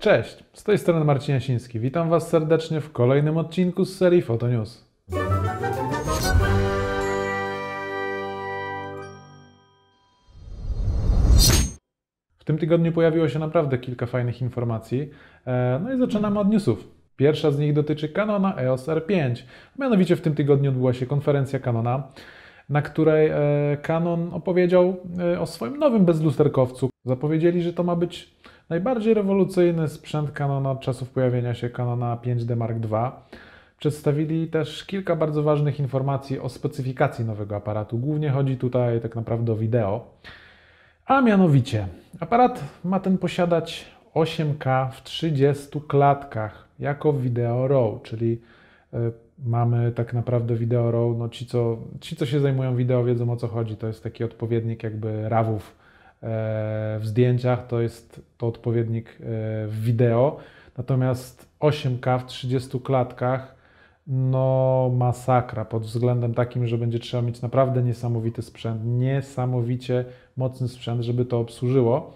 Cześć, z tej strony Marcin Jasiński. Witam Was serdecznie w kolejnym odcinku z serii Fotonews. W tym tygodniu pojawiło się naprawdę kilka fajnych informacji. E, no i zaczynamy od newsów. Pierwsza z nich dotyczy Canona EOS R5. Mianowicie w tym tygodniu odbyła się konferencja Canona, na której e, Canon opowiedział e, o swoim nowym bezlusterkowcu. Zapowiedzieli, że to ma być Najbardziej rewolucyjny sprzęt Canona od czasów pojawienia się Canona 5D Mark II. Przedstawili też kilka bardzo ważnych informacji o specyfikacji nowego aparatu. Głównie chodzi tutaj tak naprawdę o wideo. A mianowicie, aparat ma ten posiadać 8K w 30 klatkach jako wideo RAW, czyli e, mamy tak naprawdę wideo RAW. No ci, co, ci, co się zajmują wideo, wiedzą o co chodzi. To jest taki odpowiednik jakby RAWów E, w zdjęciach to jest to odpowiednik e, w wideo. Natomiast 8K w 30 klatkach no masakra pod względem takim, że będzie trzeba mieć naprawdę niesamowity sprzęt, niesamowicie mocny sprzęt, żeby to obsłużyło.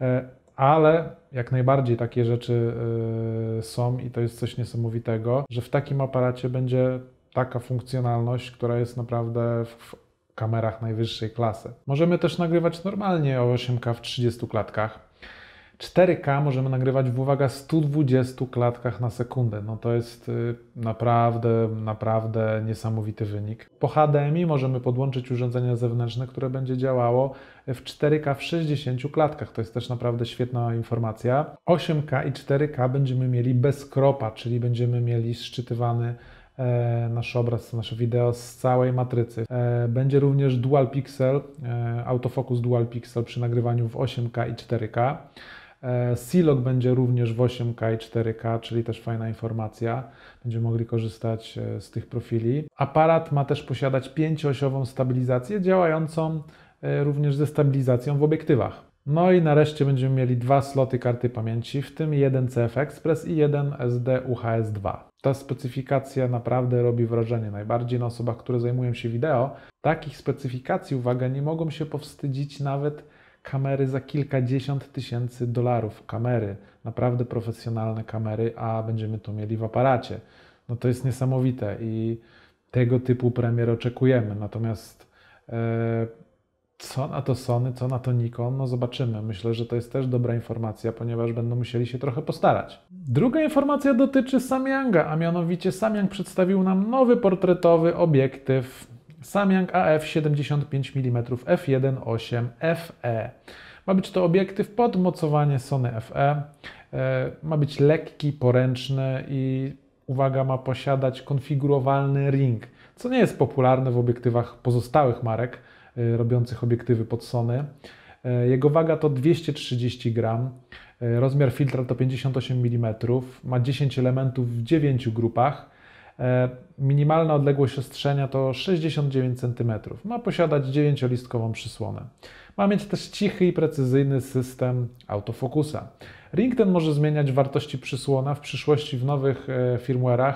E, ale jak najbardziej takie rzeczy są i to jest coś niesamowitego, że w takim aparacie będzie taka funkcjonalność, która jest naprawdę w kamerach najwyższej klasy. Możemy też nagrywać normalnie o 8K w 30 klatkach. 4K możemy nagrywać w, uwaga, 120 klatkach na sekundę. No to jest y, naprawdę, naprawdę niesamowity wynik. Po HDMI możemy podłączyć urządzenie zewnętrzne, które będzie działało w 4K w 60 klatkach. To jest też naprawdę świetna informacja. 8K i 4K będziemy mieli bez kropa, czyli będziemy mieli szczytywany E, nasz obraz, nasze wideo z całej matrycy. E, będzie również dual pixel, e, autofocus dual pixel przy nagrywaniu w 8K i 4K. Silog będzie również w 8K i 4K, czyli też fajna informacja. Będziemy mogli korzystać z tych profili. Aparat ma też posiadać pięciosiową stabilizację działającą również ze stabilizacją w obiektywach. No i nareszcie będziemy mieli dwa sloty karty pamięci, w tym jeden CF Express i jeden SD UHS 2. Ta specyfikacja naprawdę robi wrażenie, najbardziej na osobach, które zajmują się wideo. Takich specyfikacji, uwaga, nie mogą się powstydzić nawet kamery za kilkadziesiąt tysięcy dolarów. Kamery, naprawdę profesjonalne kamery, a będziemy to mieli w aparacie. No to jest niesamowite i tego typu premier oczekujemy. Natomiast yy, co na to Sony, co na to Nikon, no zobaczymy. Myślę, że to jest też dobra informacja, ponieważ będą musieli się trochę postarać. Druga informacja dotyczy Samyanga, a mianowicie Samyang przedstawił nam nowy portretowy obiektyw Samyang AF 75 mm f1.8 FE. Ma być to obiektyw pod mocowanie Sony FE. E, ma być lekki, poręczny i uwaga, ma posiadać konfigurowalny ring, co nie jest popularne w obiektywach pozostałych marek. E, robiących obiektywy pod Sony. E, jego waga to 230 gram, e, rozmiar filtra to 58 mm, ma 10 elementów w 9 grupach. Minimalna odległość ostrzenia to 69 cm. Ma posiadać 9-listkową przysłonę. Ma mieć też cichy i precyzyjny system autofokusa. Ring ten może zmieniać wartości przysłona w przyszłości w nowych firmware'ach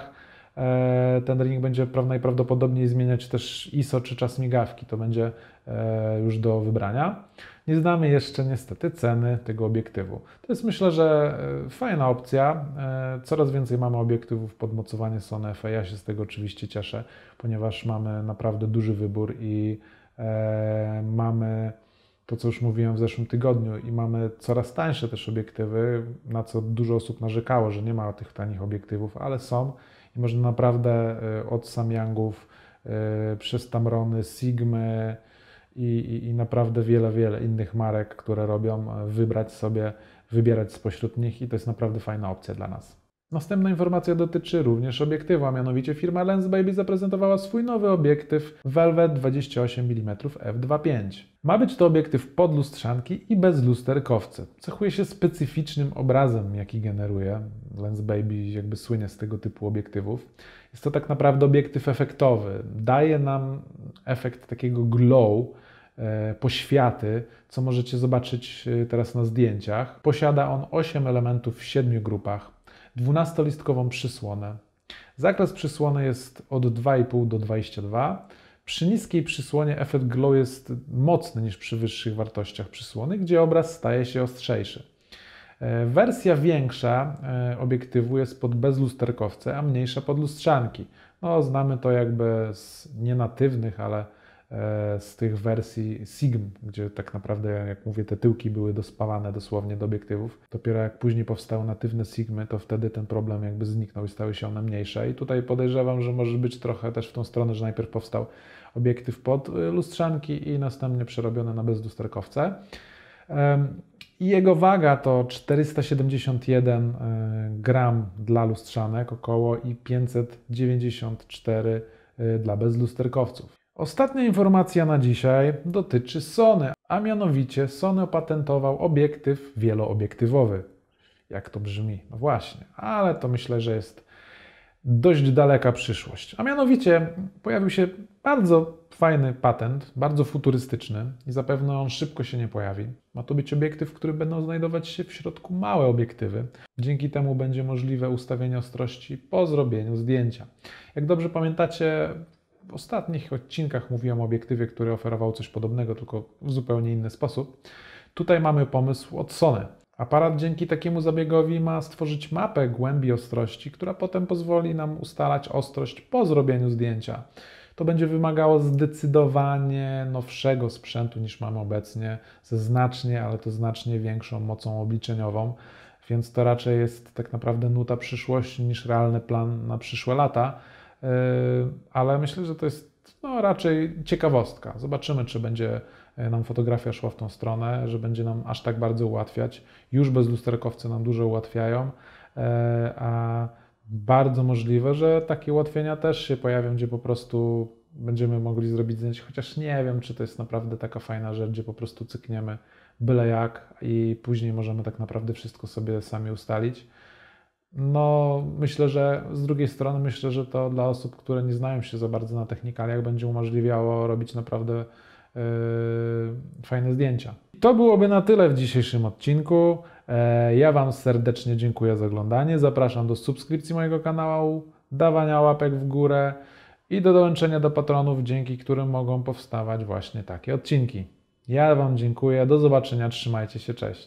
E, ten ring będzie najprawdopodobniej zmieniać też ISO czy czas migawki. To będzie e, już do wybrania. Nie znamy jeszcze niestety ceny tego obiektywu. To jest myślę, że e, fajna opcja. Coraz więcej mamy obiektywów podmocowanie Sony F. Ja się z tego oczywiście cieszę, ponieważ mamy naprawdę duży wybór i mamy to, co już mówiłem w zeszłym tygodniu, i mamy coraz tańsze też obiektywy, na co dużo osób narzekało, że nie ma tych tanich obiektywów, ale są i można naprawdę y, od Samyangów y, przez Tamrony, Sigmy i, i, i naprawdę wiele, wiele innych marek, które robią, y, wybrać sobie, wybierać spośród nich i to jest naprawdę fajna opcja dla nas. Następna informacja dotyczy również obiektywu, a mianowicie firma Lens Baby zaprezentowała swój nowy obiektyw Velvet 28 mm f2.5. Ma być to obiektyw podlustrzanki i bez lusterkowcy. Cechuje się specyficznym obrazem, jaki generuje. Lens Baby jakby słynie z tego typu obiektywów. Jest to tak naprawdę obiektyw efektowy. Daje nam efekt takiego glow, e, poświaty, co możecie zobaczyć e, teraz na zdjęciach. Posiada on 8 elementów w 7 grupach 12-listkową przysłonę. Zakres przysłony jest od 2,5 do 22. Przy niskiej przysłonie efekt glow jest mocny niż przy wyższych wartościach przysłony, gdzie obraz staje się ostrzejszy. E, wersja większa e, obiektywu jest pod bezlusterkowce, a mniejsza pod lustrzanki. No, znamy to jakby z nienatywnych, ale E, z tych wersji Sigm, gdzie tak naprawdę, jak mówię, te tyłki były dospawane dosłownie do obiektywów. Dopiero jak później powstały natywne Sigmy, to wtedy ten problem jakby zniknął i stały się one mniejsze. I tutaj podejrzewam, że może być trochę też w tą stronę, że najpierw powstał obiektyw pod e, lustrzanki i następnie przerobiony na bezlusterkowce. I jego waga to 471 e, gram dla lustrzanek około i 594 dla bezlusterkowców. Ostatnia informacja na dzisiaj dotyczy Sony, a mianowicie Sony opatentował obiektyw wieloobiektywowy. Jak to brzmi? No właśnie, ale to myślę, że jest dość daleka przyszłość. A mianowicie pojawił się bardzo fajny patent, bardzo futurystyczny i zapewne on szybko się nie pojawi. Ma to być obiektyw, w którym będą znajdować się w środku małe obiektywy. Dzięki temu będzie możliwe ustawienie ostrości po zrobieniu zdjęcia. Jak dobrze pamiętacie, ostatnich odcinkach mówiłem o obiektywie, który oferował coś podobnego, tylko w zupełnie inny sposób. Tutaj mamy pomysł od Sony. Aparat dzięki takiemu zabiegowi ma stworzyć mapę głębi ostrości, która potem pozwoli nam ustalać ostrość po zrobieniu zdjęcia. To będzie wymagało zdecydowanie nowszego sprzętu niż mamy obecnie, ze znacznie, ale to znacznie większą mocą obliczeniową więc to raczej jest tak naprawdę nuta przyszłości niż realny plan na przyszłe lata. E, ale myślę, że to jest no, raczej ciekawostka. Zobaczymy, czy będzie e, nam fotografia szła w tą stronę, że będzie nam aż tak bardzo ułatwiać. Już bez lusterkowcy nam dużo ułatwiają, e, a bardzo możliwe, że takie ułatwienia też się pojawią, gdzie po prostu będziemy mogli zrobić zdjęcie, chociaż nie wiem, czy to jest naprawdę taka fajna rzecz, gdzie po prostu cykniemy byle jak i później możemy tak naprawdę wszystko sobie sami ustalić. No, myślę, że z drugiej strony myślę, że to dla osób, które nie znają się za bardzo na technikaliach, będzie umożliwiało robić naprawdę yy, fajne zdjęcia. To byłoby na tyle w dzisiejszym odcinku. E, ja Wam serdecznie dziękuję za oglądanie. Zapraszam do subskrypcji mojego kanału, dawania łapek w górę i do dołączenia do patronów, dzięki którym mogą powstawać właśnie takie odcinki. Ja Wam dziękuję, do zobaczenia, trzymajcie się, cześć.